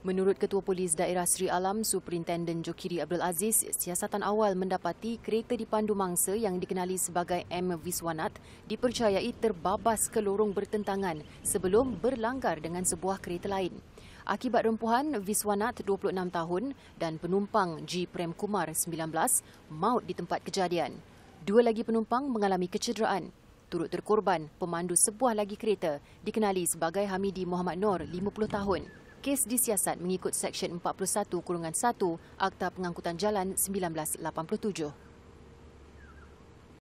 Menurut Ketua Polis Daerah Sri Alam, Superintenden Jokiri Abdul Aziz, siasatan awal mendapati kereta dipandu mangsa yang dikenali sebagai M. Viswanath dipercayai terbabas ke lorong bertentangan sebelum berlanggar dengan sebuah kereta lain. Akibat rempuhan, Viswanath 26 tahun dan penumpang G. Prem Kumar 19 maut di tempat kejadian. Dua lagi penumpang mengalami kecederaan. Turut terkorban, pemandu sebuah lagi kereta dikenali sebagai Hamidi Muhammad Nor 50 tahun kes disiasat mengikut Seksyen 41-1 Akta Pengangkutan Jalan 1987.